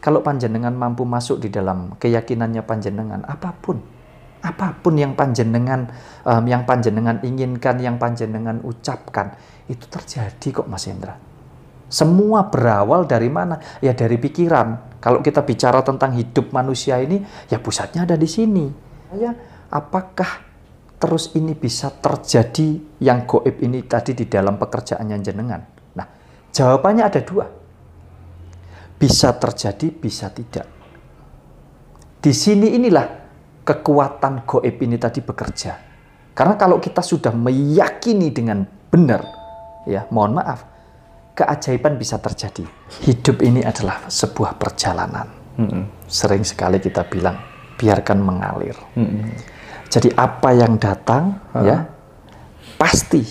Kalau panjenengan mampu masuk di dalam keyakinannya panjenengan, apapun, apapun yang panjenengan um, yang panjenengan inginkan, yang panjenengan ucapkan, itu terjadi kok Mas Hendra. Semua berawal dari mana? Ya dari pikiran. Kalau kita bicara tentang hidup manusia ini, ya pusatnya ada di sini. Ya, apakah terus ini bisa terjadi yang goib ini tadi di dalam pekerjaannya jenengan? Nah, jawabannya ada dua bisa terjadi, bisa tidak. Di sini inilah kekuatan goib ini tadi bekerja. Karena kalau kita sudah meyakini dengan benar, ya mohon maaf, keajaiban bisa terjadi. Hidup ini adalah sebuah perjalanan. Mm mm Sering sekali kita bilang, biarkan mengalir. Mm mm Jadi apa yang datang, uh-huh. ya pasti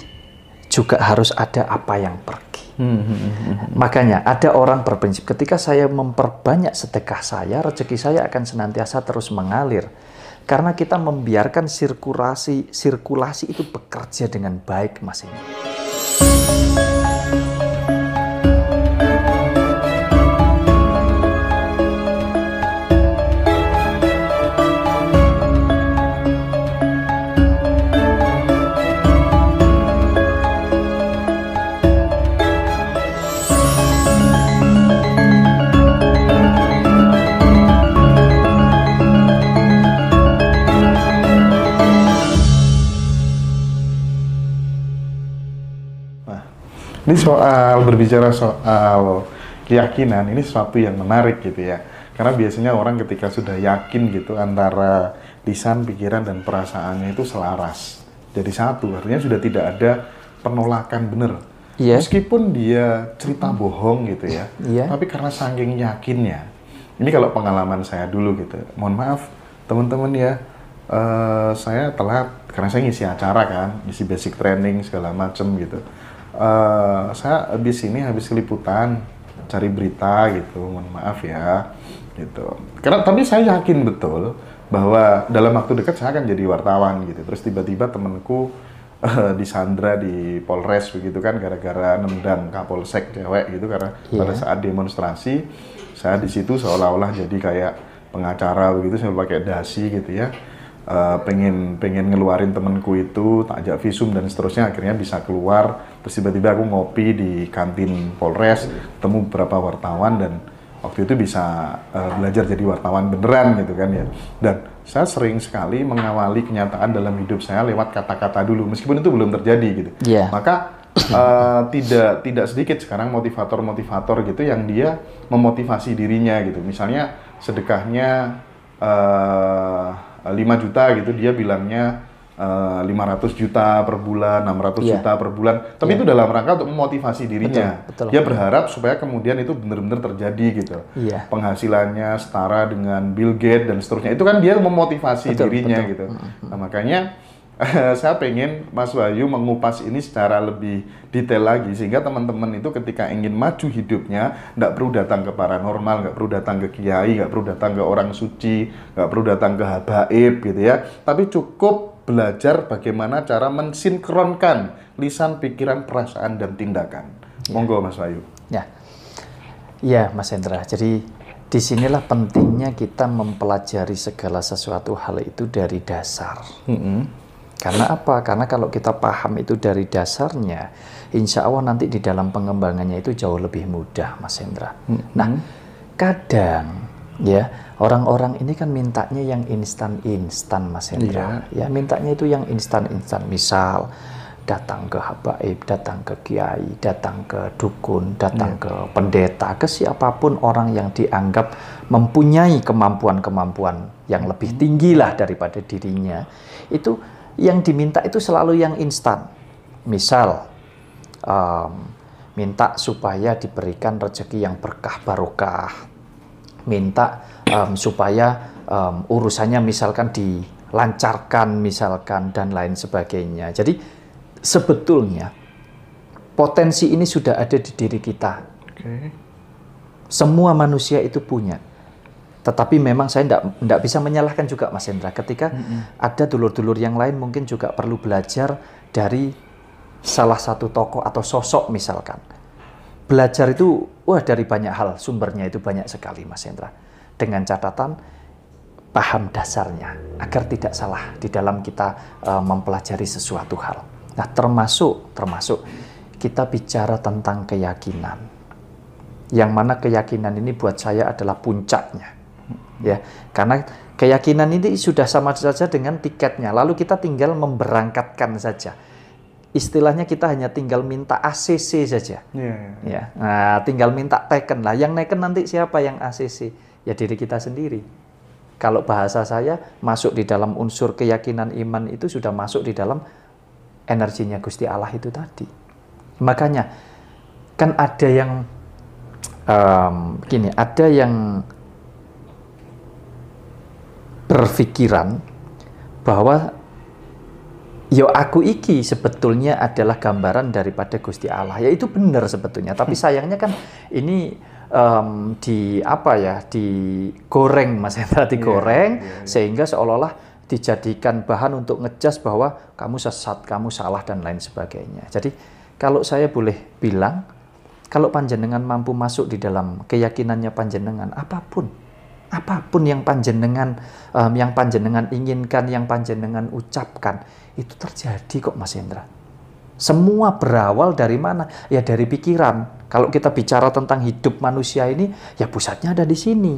juga harus ada apa yang pergi. Hmm hmm, hmm, hmm, hmm. Makanya ada orang berprinsip ketika saya memperbanyak sedekah saya, rezeki saya akan senantiasa terus mengalir. Karena kita membiarkan sirkulasi sirkulasi itu bekerja dengan baik Mas ini. Ini soal berbicara soal keyakinan ini sesuatu yang menarik gitu ya. Karena biasanya orang ketika sudah yakin gitu antara lisan, pikiran dan perasaannya itu selaras. Jadi satu, artinya sudah tidak ada penolakan benar. Yeah. Meskipun dia cerita bohong gitu ya. Yeah. Tapi karena saking yakinnya. Ini kalau pengalaman saya dulu gitu. Mohon maaf teman-teman ya. Uh, saya telat karena saya ngisi acara kan, ngisi basic training segala macem gitu Eh, saya habis ini habis liputan cari berita gitu mohon maaf ya gitu karena tapi saya yakin betul bahwa dalam waktu dekat saya akan jadi wartawan gitu terus tiba-tiba temenku uh, eh, Sandra di Polres begitu kan gara-gara nendang Kapolsek cewek gitu karena yeah. pada saat demonstrasi saya di situ seolah-olah jadi kayak pengacara begitu saya pakai dasi gitu ya uh, pengen pengen ngeluarin temenku itu tak ajak visum dan seterusnya akhirnya bisa keluar terus tiba-tiba aku ngopi di kantin Polres ketemu beberapa wartawan dan waktu itu bisa uh, belajar jadi wartawan beneran gitu kan ya dan saya sering sekali mengawali kenyataan dalam hidup saya lewat kata-kata dulu meskipun itu belum terjadi gitu yeah. maka uh, tidak tidak sedikit sekarang motivator-motivator gitu yang dia memotivasi dirinya gitu misalnya sedekahnya uh, eh, 5 juta gitu dia bilangnya uh, eh, 500 juta per bulan, 600 yeah. juta per bulan. Tapi yeah. itu dalam rangka untuk memotivasi dirinya. Betul, betul. Dia berharap supaya kemudian itu benar-benar terjadi gitu. Yeah. Penghasilannya setara dengan Bill Gates dan seterusnya. Itu kan dia memotivasi betul, dirinya betul. gitu. Mm-hmm. Nah, makanya saya pengen Mas Bayu mengupas ini secara lebih detail lagi sehingga teman-teman itu ketika ingin maju hidupnya nggak perlu datang ke paranormal, nggak perlu datang ke kiai, nggak perlu datang ke orang suci, nggak perlu datang ke habaib gitu ya, tapi cukup belajar bagaimana cara mensinkronkan lisan, pikiran, perasaan, dan tindakan. Ya. Monggo Mas Bayu. Ya. Ya, Mas Hendra. Jadi disinilah pentingnya kita mempelajari segala sesuatu hal itu dari dasar. Mm -hmm. Karena apa? Karena kalau kita paham itu dari dasarnya, insya Allah nanti di dalam pengembangannya itu jauh lebih mudah, Mas Hendra. Mm -hmm. Nah, kadang ya orang-orang ini kan mintanya yang instan-instan Mas Hendra ya. ya mintanya itu yang instan-instan misal datang ke habaib, datang ke kiai, datang ke dukun, datang ya. ke pendeta, ke siapapun orang yang dianggap mempunyai kemampuan-kemampuan yang lebih hmm. tinggi lah daripada dirinya. Itu yang diminta itu selalu yang instan. Misal um, minta supaya diberikan rezeki yang berkah barokah minta um, supaya um, urusannya misalkan dilancarkan misalkan dan lain sebagainya. Jadi sebetulnya potensi ini sudah ada di diri kita. Okay. Semua manusia itu punya. Tetapi memang saya tidak bisa menyalahkan juga Mas Hendra ketika mm -hmm. ada dulur-dulur yang lain mungkin juga perlu belajar dari salah satu tokoh atau sosok misalkan belajar itu wah dari banyak hal sumbernya itu banyak sekali Mas Hendra dengan catatan paham dasarnya agar tidak salah di dalam kita uh, mempelajari sesuatu hal. Nah, termasuk termasuk kita bicara tentang keyakinan. Yang mana keyakinan ini buat saya adalah puncaknya. Ya, karena keyakinan ini sudah sama saja dengan tiketnya. Lalu kita tinggal memberangkatkan saja istilahnya kita hanya tinggal minta ACC saja. Yeah, yeah. Ya, nah, tinggal minta teken lah. Yang neken nanti siapa yang ACC? Ya diri kita sendiri. Kalau bahasa saya masuk di dalam unsur keyakinan iman itu sudah masuk di dalam energinya Gusti Allah itu tadi. Makanya kan ada yang um, gini, ada yang berpikiran bahwa Yo aku iki sebetulnya adalah gambaran daripada Gusti Allah. Ya itu benar sebetulnya, tapi hmm. sayangnya kan ini um, di apa ya, di goreng Mas Hendra iya, digoreng yeah, yeah, yeah. sehingga seolah-olah dijadikan bahan untuk ngejas bahwa kamu sesat, kamu salah dan lain sebagainya. Jadi kalau saya boleh bilang, kalau panjenengan mampu masuk di dalam keyakinannya panjenengan apapun, apapun yang panjenengan um, yang panjenengan inginkan, yang panjenengan ucapkan, itu terjadi kok Mas Hendra. Semua berawal dari mana? Ya dari pikiran. Kalau kita bicara tentang hidup manusia ini, ya pusatnya ada di sini.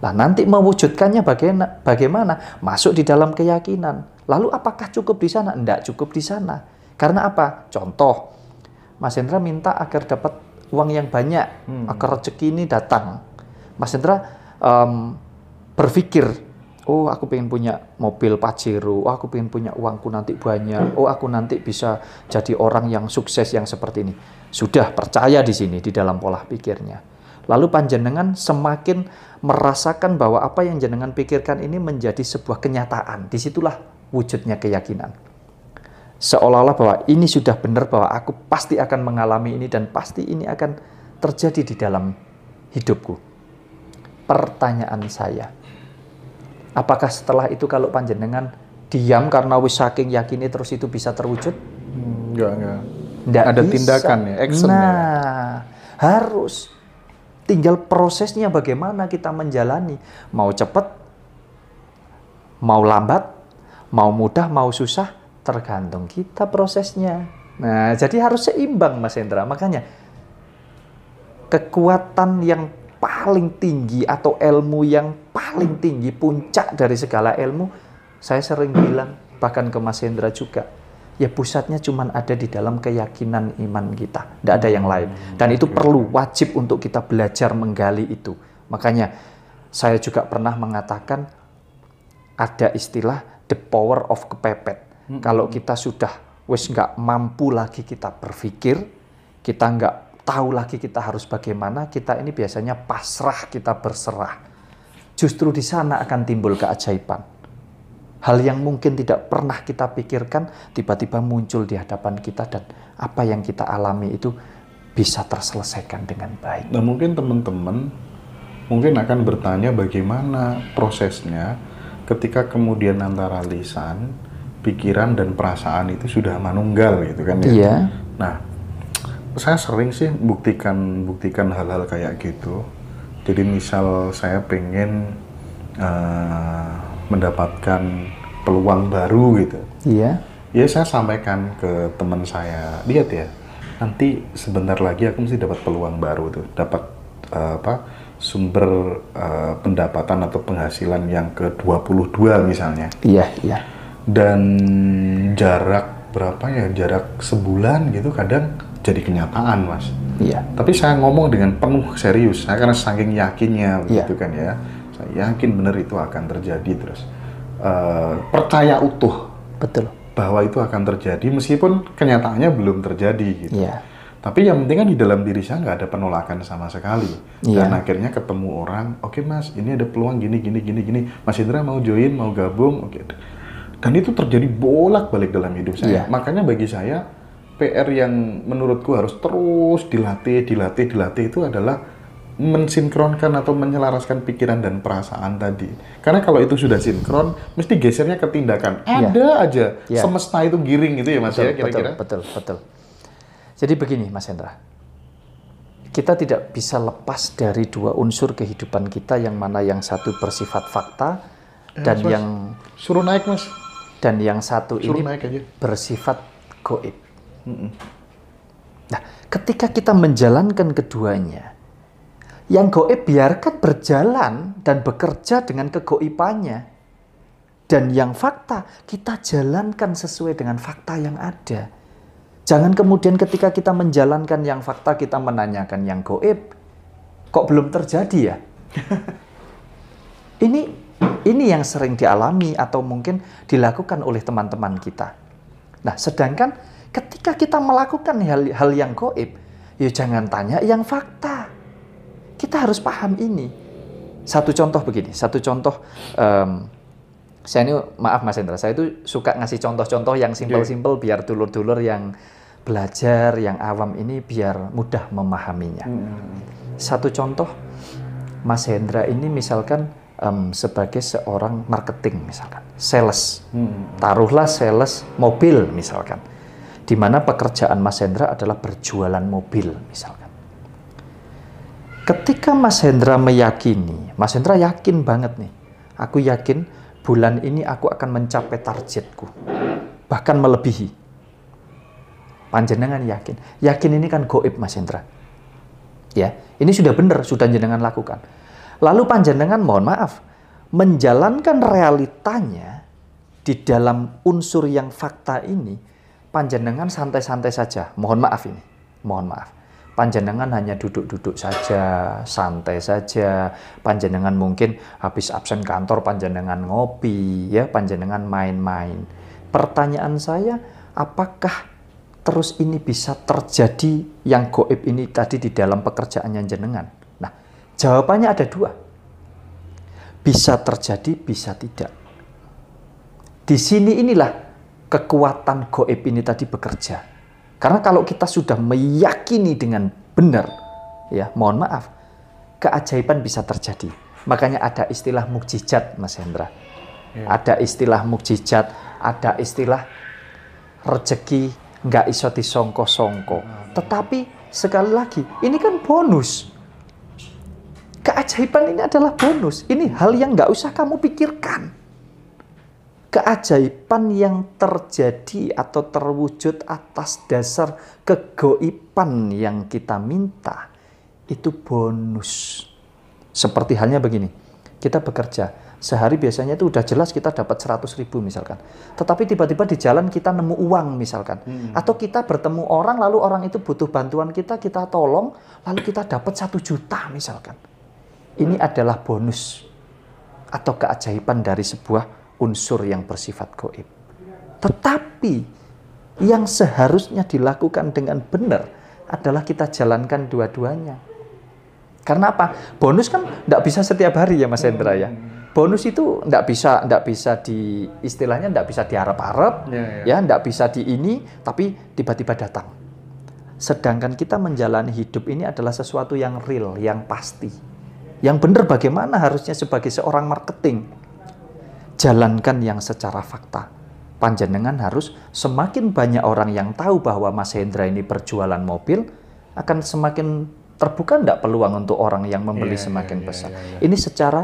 Lah nanti mewujudkannya bagaimana? bagaimana? Masuk di dalam keyakinan. Lalu apakah cukup di sana? Enggak cukup di sana. Karena apa? Contoh, Mas Hendra minta agar dapat uang yang banyak, hmm. agar rezeki ini datang. Mas Hendra um, berpikir, oh aku pengen punya mobil Pajero, oh aku pengen punya uangku nanti banyak, oh aku nanti bisa jadi orang yang sukses yang seperti ini. Sudah percaya di sini di dalam pola pikirnya. Lalu panjenengan semakin merasakan bahwa apa yang jenengan pikirkan ini menjadi sebuah kenyataan. Disitulah wujudnya keyakinan. Seolah-olah bahwa ini sudah benar bahwa aku pasti akan mengalami ini dan pasti ini akan terjadi di dalam hidupku pertanyaan saya. Apakah setelah itu kalau panjenengan diam karena wis saking yakini terus itu bisa terwujud? Enggak, enggak. Nggak ada bisa. tindakan ya, action ya? Nah, harus tinggal prosesnya bagaimana kita menjalani. Mau cepat, mau lambat, mau mudah, mau susah, tergantung kita prosesnya. Nah, jadi harus seimbang Mas Hendra. Makanya kekuatan yang paling tinggi atau ilmu yang paling tinggi, puncak dari segala ilmu, saya sering bilang, bahkan ke Mas Hendra juga, ya pusatnya cuma ada di dalam keyakinan iman kita, tidak ada yang lain. Dan itu perlu, wajib untuk kita belajar menggali itu. Makanya saya juga pernah mengatakan ada istilah the power of kepepet. Kalau kita sudah wes nggak mampu lagi kita berpikir, kita nggak tahu lagi kita harus bagaimana, kita ini biasanya pasrah, kita berserah. Justru di sana akan timbul keajaiban. Hal yang mungkin tidak pernah kita pikirkan tiba-tiba muncul di hadapan kita dan apa yang kita alami itu bisa terselesaikan dengan baik. Nah, mungkin teman-teman mungkin akan bertanya bagaimana prosesnya ketika kemudian antara lisan, pikiran dan perasaan itu sudah manunggal gitu kan ya. Iya. Nah, saya sering sih buktikan buktikan hal-hal kayak gitu. Jadi misal saya pengen uh, mendapatkan peluang baru gitu. Iya. Ya saya sampaikan ke teman saya, lihat ya, nanti sebentar lagi aku mesti dapat peluang baru tuh, dapat uh, apa sumber uh, pendapatan atau penghasilan yang ke 22 misalnya. Iya, iya. Dan jarak berapa ya jarak sebulan gitu kadang jadi kenyataan mas. Iya. Tapi saya ngomong dengan penuh serius, saya karena saking yakinnya begitu iya. Gitu kan ya, saya yakin benar itu akan terjadi terus uh, percaya utuh. Betul. Bahwa itu akan terjadi meskipun kenyataannya belum terjadi gitu. Iya. Tapi yang penting kan di dalam diri saya nggak ada penolakan sama sekali. Iya. Dan akhirnya ketemu orang, oke okay, mas, ini ada peluang gini, gini, gini, gini. Mas Indra mau join, mau gabung, oke. Okay. Dan itu terjadi bolak-balik dalam hidup saya. Yeah. Makanya bagi saya PR yang menurutku harus terus dilatih, dilatih, dilatih itu adalah mensinkronkan atau menyelaraskan pikiran dan perasaan tadi. Karena kalau itu sudah sinkron, mesti gesernya ke tindakan. Iya. Ada aja yeah. semesta itu giring gitu ya Mas ya, betul, ya kira-kira. Betul, betul, betul. Jadi begini Mas Hendra. Kita tidak bisa lepas dari dua unsur kehidupan kita yang mana yang satu bersifat fakta eh, dan mas, yang suruh naik Mas dan yang satu Suruh ini bersifat goib. Nah, ketika kita menjalankan keduanya, yang goib biarkan berjalan dan bekerja dengan kegoibannya. Dan yang fakta, kita jalankan sesuai dengan fakta yang ada. Jangan kemudian ketika kita menjalankan yang fakta, kita menanyakan yang goib. Kok belum terjadi ya? Ini ini yang sering dialami atau mungkin dilakukan oleh teman-teman kita. Nah, sedangkan ketika kita melakukan hal-hal yang goib, ya jangan tanya yang fakta. Kita harus paham ini. Satu contoh begini, satu contoh um, saya ini maaf Mas Hendra, saya itu suka ngasih contoh-contoh yang iya. simpel-simpel biar dulur-dulur yang belajar yang awam ini biar mudah memahaminya. Hmm. Satu contoh Mas Hendra ini misalkan um, sebagai seorang marketing misalkan, sales. Hmm. Taruhlah sales mobil misalkan. Di mana pekerjaan Mas Hendra adalah berjualan mobil misalkan. Ketika Mas Hendra meyakini, Mas Hendra yakin banget nih. Aku yakin bulan ini aku akan mencapai targetku. Bahkan melebihi. Panjenengan yakin. Yakin ini kan goib Mas Hendra. Ya, ini sudah benar, sudah jenengan lakukan Lalu panjenengan mohon maaf, menjalankan realitanya di dalam unsur yang fakta ini, panjenengan santai-santai saja. Mohon maaf ini, mohon maaf. Panjenengan hanya duduk-duduk saja, santai saja. Panjenengan mungkin habis absen kantor, panjenengan ngopi, ya, panjenengan main-main. Pertanyaan saya, apakah terus ini bisa terjadi yang goib ini tadi di dalam pekerjaannya jenengan? Jawabannya ada dua. Bisa terjadi, bisa tidak. Di sini inilah kekuatan goib ini tadi bekerja. Karena kalau kita sudah meyakini dengan benar, ya mohon maaf, keajaiban bisa terjadi. Makanya ada istilah mukjizat, Mas Hendra. Ya. Ada istilah mukjizat, ada istilah rezeki nggak iso disongko-songko. Tetapi sekali lagi, ini kan bonus. Keajaiban ini adalah bonus. Ini hal yang nggak usah kamu pikirkan. Keajaiban yang terjadi atau terwujud atas dasar kegoipan yang kita minta itu bonus. Seperti halnya begini, kita bekerja. Sehari biasanya itu udah jelas kita dapat 100 ribu misalkan. Tetapi tiba-tiba di jalan kita nemu uang misalkan. Hmm. Atau kita bertemu orang lalu orang itu butuh bantuan kita, kita tolong. Lalu kita dapat satu juta misalkan ini adalah bonus atau keajaiban dari sebuah unsur yang bersifat goib. Tetapi yang seharusnya dilakukan dengan benar adalah kita jalankan dua-duanya. Karena apa? Bonus kan tidak bisa setiap hari ya Mas Hendra ya. Bonus itu tidak bisa, tidak bisa di istilahnya tidak bisa diharap-harap, ya tidak ya, ya bisa di ini, tapi tiba-tiba datang. Sedangkan kita menjalani hidup ini adalah sesuatu yang real, yang pasti yang benar bagaimana harusnya sebagai seorang marketing? Jalankan yang secara fakta. Panjenengan harus semakin banyak orang yang tahu bahwa Mas Hendra ini berjualan mobil akan semakin terbuka enggak peluang untuk orang yang membeli yeah, semakin yeah, iya, besar. Yeah, yeah, yeah. Ini secara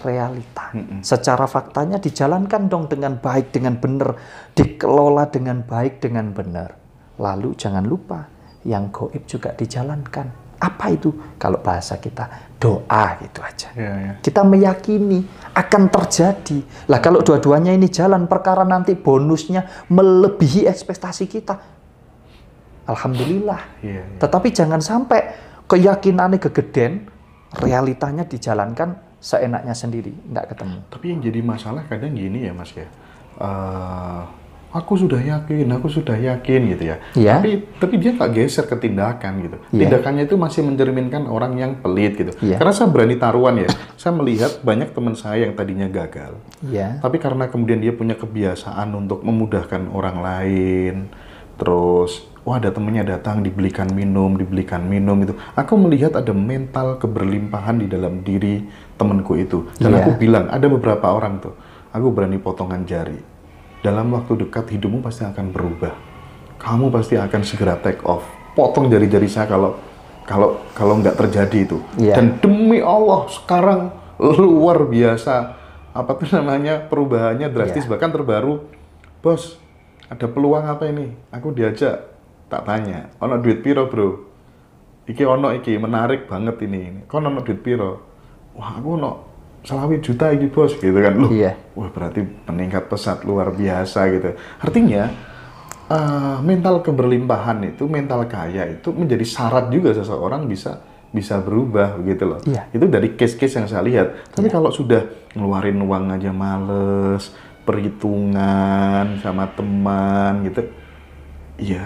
realita. Mm -mm. Secara faktanya dijalankan dong dengan baik dengan benar, dikelola dengan baik dengan benar. Lalu jangan lupa yang goib juga dijalankan. Apa itu kalau bahasa kita? Doa itu aja. Ya, ya. Kita meyakini akan terjadi. Lah kalau dua-duanya ini jalan perkara nanti bonusnya melebihi ekspektasi kita. Alhamdulillah. Ya, ya. Tetapi jangan sampai keyakinannya kegeden, realitanya dijalankan seenaknya sendiri, tidak ketemu. Tapi yang jadi masalah kadang gini ya Mas ya. Uh aku sudah yakin, aku sudah yakin gitu ya. Yeah. Tapi tapi dia nggak geser ke tindakan gitu. Yeah. Tindakannya itu masih mencerminkan orang yang pelit gitu. Yeah. Karena saya berani taruhan ya. saya melihat banyak teman saya yang tadinya gagal. Yeah. Tapi karena kemudian dia punya kebiasaan untuk memudahkan orang lain, terus wah ada temennya datang dibelikan minum, dibelikan minum itu. Aku melihat ada mental keberlimpahan di dalam diri temanku itu. Dan yeah. aku bilang ada beberapa orang tuh, aku berani potongan jari dalam waktu dekat hidupmu pasti akan berubah. Kamu pasti akan segera take off. Potong jari-jari saya kalau kalau kalau nggak terjadi itu. Yeah. Dan demi Allah sekarang luar biasa apa tuh namanya perubahannya drastis yeah. bahkan terbaru. Bos, ada peluang apa ini? Aku diajak tak tanya. Ono duit piro, Bro? Iki ono iki menarik banget ini. Kau ono duit piro? Wah, aku ono Salawi juta ini bos gitu kan lu. Iya. Wah berarti meningkat pesat luar biasa gitu. Artinya uh, mental keberlimpahan itu mental kaya itu menjadi syarat juga seseorang bisa bisa berubah gitu loh. Iya. Itu dari case-case yang saya lihat. Tapi iya. kalau sudah ngeluarin uang aja males, perhitungan sama teman gitu, ya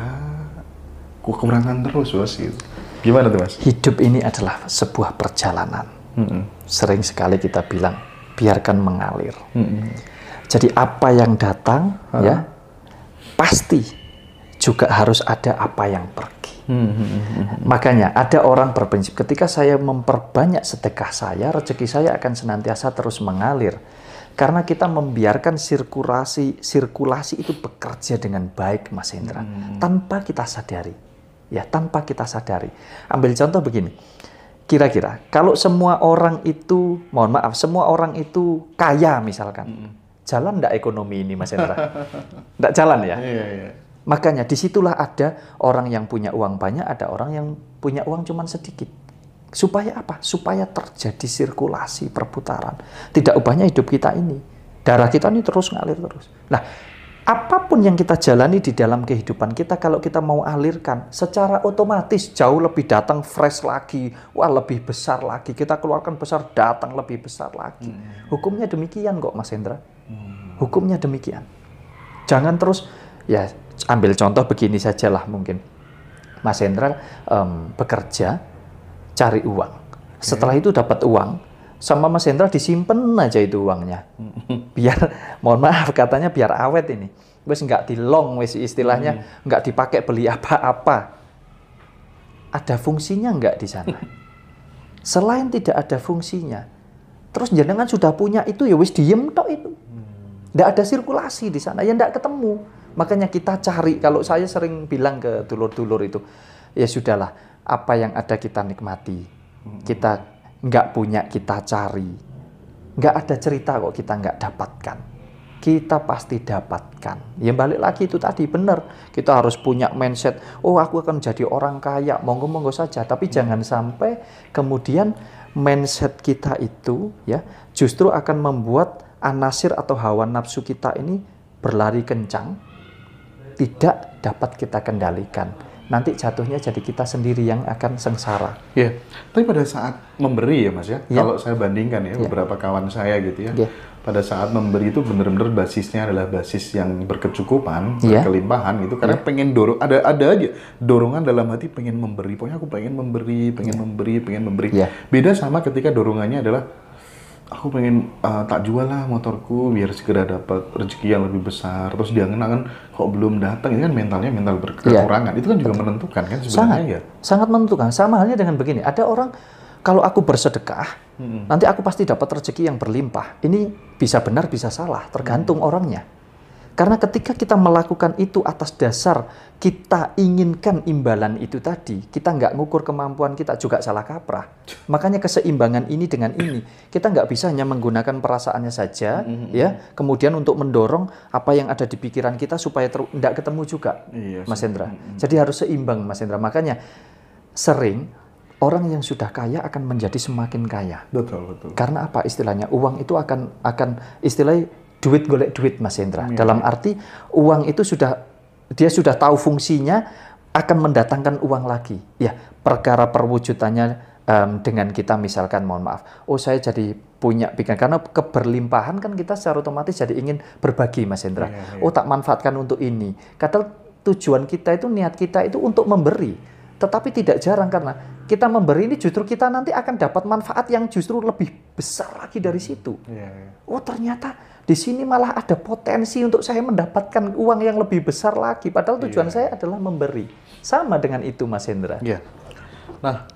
kekurangan terus bos gitu. Gimana tuh mas? Hidup ini adalah sebuah perjalanan Mm-mm. Sering sekali kita bilang biarkan mengalir. Mm-mm. Jadi apa yang datang uh-huh. ya pasti juga harus ada apa yang pergi. Mm-hmm. Makanya ada orang berprinsip ketika saya memperbanyak sedekah saya, rezeki saya akan senantiasa terus mengalir. Karena kita membiarkan sirkulasi sirkulasi itu bekerja dengan baik Mas Hendra mm-hmm. tanpa kita sadari. Ya, tanpa kita sadari. Ambil contoh begini. Kira-kira kalau semua orang itu, mohon maaf, semua orang itu kaya misalkan, mm -hmm. jalan ndak ekonomi ini Mas Hendra? ndak jalan ya? Iya, iya, iya. Makanya disitulah ada orang yang punya uang banyak, ada orang yang punya uang cuman sedikit. Supaya apa? Supaya terjadi sirkulasi perputaran. Tidak ubahnya hidup kita ini. Darah kita ini terus ngalir terus. Nah, apapun yang kita jalani di dalam kehidupan kita kalau kita mau alirkan secara otomatis jauh lebih datang fresh lagi wah lebih besar lagi kita keluarkan besar datang lebih besar lagi hmm. hukumnya demikian kok Mas Hendra hmm. hukumnya demikian jangan terus ya ambil contoh begini sajalah mungkin Mas Hendra um, bekerja cari uang setelah itu dapat uang sama Mas Hendra disimpan aja itu uangnya. Biar, mohon maaf katanya biar awet ini. Wes nggak long, wes istilahnya hmm. nggak dipakai beli apa-apa. Ada fungsinya nggak di sana? Selain tidak ada fungsinya, terus jenengan sudah punya itu ya wes diem toh itu. Nggak ada sirkulasi di sana, ya nggak ketemu. Makanya kita cari, kalau saya sering bilang ke dulur-dulur itu, ya sudahlah, apa yang ada kita nikmati. Kita nggak punya kita cari. Nggak ada cerita kok kita nggak dapatkan. Kita pasti dapatkan. Yang balik lagi itu tadi benar. Kita harus punya mindset, oh aku akan jadi orang kaya, monggo-monggo saja. Tapi hmm. jangan sampai kemudian mindset kita itu ya justru akan membuat anasir atau hawa nafsu kita ini berlari kencang, tidak dapat kita kendalikan nanti jatuhnya jadi kita sendiri yang akan sengsara. Iya. Tapi pada saat memberi ya Mas ya, ya. kalau saya bandingkan ya, ya beberapa kawan saya gitu ya, ya. pada saat memberi itu benar-benar basisnya adalah basis yang berkecukupan, ya. berkelimpahan gitu karena ya. pengen dorong ada ada aja dorongan dalam hati pengen memberi, pokoknya aku pengen memberi, pengen ya. memberi, pengen memberi. Ya. Beda sama ketika dorongannya adalah aku pengen uh, tak jual lah motorku biar segera dapat rezeki yang lebih besar. Terus dia kena kan, kok belum datang, ini kan mentalnya mental berkekurangan. Iya. ya. Itu kan juga menentukan kan sebenarnya sangat, ya. Sangat menentukan. Sama halnya dengan begini, ada orang kalau aku bersedekah, hmm. nanti aku pasti dapat rezeki yang berlimpah. Ini bisa benar bisa salah, tergantung hmm. orangnya. Karena ketika kita melakukan itu atas dasar kita inginkan imbalan itu tadi, kita nggak ngukur kemampuan kita juga salah kaprah. Makanya keseimbangan ini dengan ini, kita nggak bisa hanya menggunakan perasaannya saja, mm-hmm. ya. Kemudian untuk mendorong apa yang ada di pikiran kita supaya tidak ketemu juga, iya, Mas Hendra. Mm-hmm. Jadi harus seimbang, Mas Hendra. Makanya sering orang yang sudah kaya akan menjadi semakin kaya. Betul, betul. Karena apa istilahnya? Uang itu akan akan istilahnya duit golek duit Mas Hendra. Ya. Dalam arti uang itu sudah dia sudah tahu fungsinya akan mendatangkan uang lagi. Ya, perkara perwujudannya um, dengan kita misalkan mohon maaf, oh saya jadi punya pikiran karena keberlimpahan kan kita secara otomatis jadi ingin berbagi Mas Hendra. Ya, ya. Oh tak manfaatkan untuk ini. kata tujuan kita itu niat kita itu untuk memberi, tetapi tidak jarang karena kita memberi ini justru kita nanti akan dapat manfaat yang justru lebih besar lagi dari situ. Ya, ya. Oh ternyata di sini malah ada potensi untuk saya mendapatkan uang yang lebih besar lagi. Padahal iya. tujuan yeah. saya adalah memberi. Sama dengan itu, Mas Hendra. Yeah. Nah,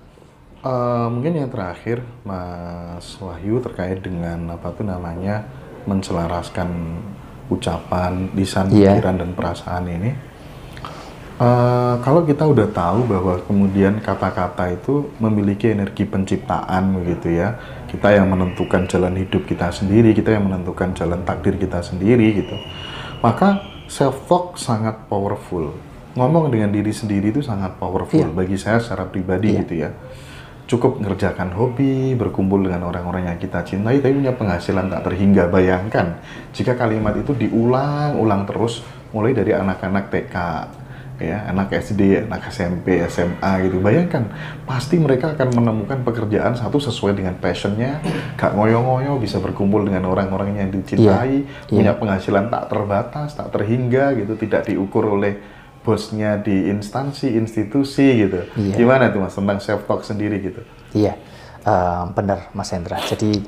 uh, mungkin yang terakhir, Mas Wahyu terkait dengan apa tuh namanya menselaraskan ucapan, lisan, yeah. pikiran iya. dan perasaan ini. Uh, kalau kita udah tahu bahwa kemudian kata-kata itu memiliki energi penciptaan begitu ya kita yang menentukan jalan hidup kita sendiri, kita yang menentukan jalan takdir kita sendiri gitu. Maka self talk sangat powerful. Ngomong dengan diri sendiri itu sangat powerful yeah. bagi saya secara pribadi yeah. gitu ya. Cukup ngerjakan hobi, berkumpul dengan orang-orang yang kita cintai, tapi punya penghasilan tak terhingga. Bayangkan jika kalimat itu diulang-ulang terus, mulai dari anak-anak TK, ya anak SD, anak SMP, SMA gitu. Bayangkan, pasti mereka akan menemukan pekerjaan satu sesuai dengan passionnya, gak ngoyo-ngoyo, bisa berkumpul dengan orang-orang yang dicintai, yeah. Iya. punya penghasilan tak terbatas, tak terhingga gitu, tidak diukur oleh bosnya di instansi, institusi gitu. Yeah. Gimana tuh mas tentang self talk sendiri gitu? Iya, yeah. uh, benar Mas Hendra. Jadi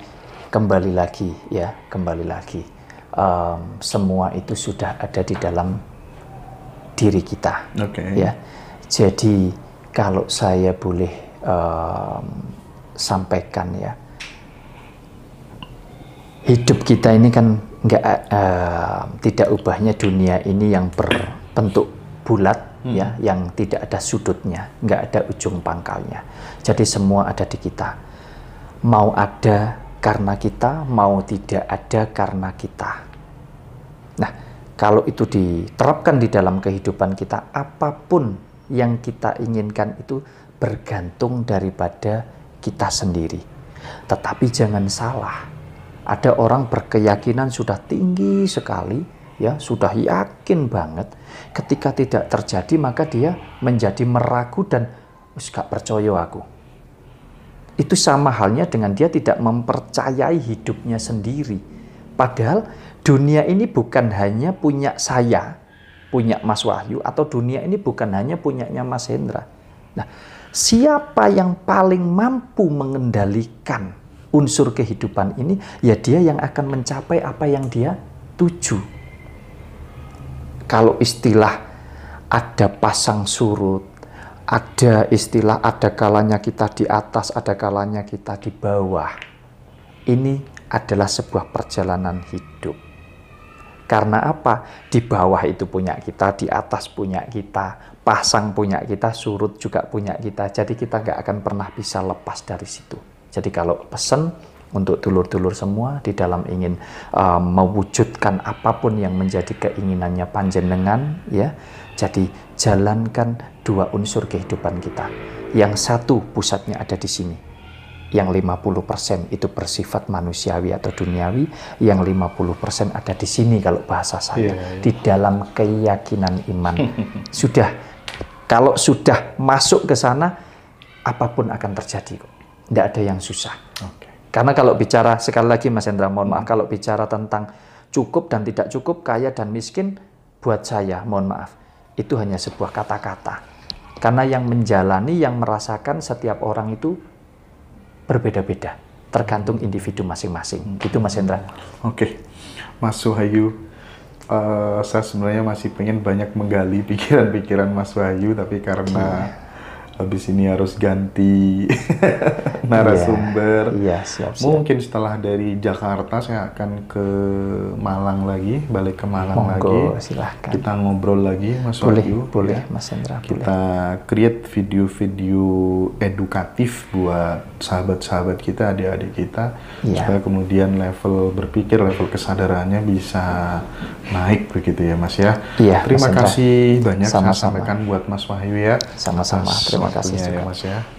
kembali lagi ya, kembali lagi. Um, semua itu sudah ada di dalam diri kita. Okay. Ya, jadi kalau saya boleh um, sampaikan ya, hidup kita ini kan nggak uh, tidak ubahnya dunia ini yang berbentuk bulat hmm. ya yang tidak ada sudutnya, nggak ada ujung pangkalnya. Jadi semua ada di kita. Mau ada karena kita, mau tidak ada karena kita. Nah, kalau itu diterapkan di dalam kehidupan kita, apapun yang kita inginkan itu bergantung daripada kita sendiri. Tetapi jangan salah, ada orang berkeyakinan sudah tinggi sekali, ya sudah yakin banget. Ketika tidak terjadi maka dia menjadi meragu dan gak percaya aku. Itu sama halnya dengan dia tidak mempercayai hidupnya sendiri. Padahal dunia ini bukan hanya punya saya, punya Mas Wahyu, atau dunia ini bukan hanya punyanya Mas Hendra. Nah, siapa yang paling mampu mengendalikan unsur kehidupan ini, ya dia yang akan mencapai apa yang dia tuju. Kalau istilah ada pasang surut, ada istilah ada kalanya kita di atas, ada kalanya kita di bawah. Ini adalah sebuah perjalanan hidup. Karena apa? Di bawah itu punya kita, di atas punya kita, pasang punya kita, surut juga punya kita. Jadi kita nggak akan pernah bisa lepas dari situ. Jadi kalau pesan untuk dulur-dulur semua di dalam ingin uh, mewujudkan apapun yang menjadi keinginannya panjenengan ya. Jadi jalankan dua unsur kehidupan kita. Yang satu pusatnya ada di sini, yang 50% itu bersifat manusiawi atau duniawi, yang 50% ada di sini kalau bahasa saya, yeah, iya. di dalam keyakinan iman. sudah kalau sudah masuk ke sana apapun akan terjadi kok. Tidak ada yang susah. Okay. Karena kalau bicara sekali lagi Mas Hendra, mohon maaf kalau bicara tentang cukup dan tidak cukup, kaya dan miskin buat saya, mohon maaf, itu hanya sebuah kata-kata. Karena yang menjalani, yang merasakan setiap orang itu berbeda-beda tergantung individu masing-masing. Gitu Mas Hendra. Oke. Okay. Mas Suhayu uh, eh, saya sebenarnya masih pengen banyak menggali pikiran-pikiran Mas Wahyu tapi karena Yeah habis ini harus ganti narasumber. Iya, iya siap, siap. Mungkin setelah dari Jakarta saya akan ke Malang lagi, balik ke Malang Monggo, lagi. silahkan. Kita ngobrol lagi Mas boleh, Wahyu. Boleh, ya. Mas Hendra. Kita boleh. create video-video edukatif buat sahabat-sahabat kita, adik-adik kita iya. supaya kemudian level berpikir, level kesadarannya bisa naik begitu ya Mas ya. Iya. Terima mas kasih banyak Sama -sama. saya sampaikan buat Mas Wahyu ya. Sama-sama. Terima terima kasih juga ya, mas ya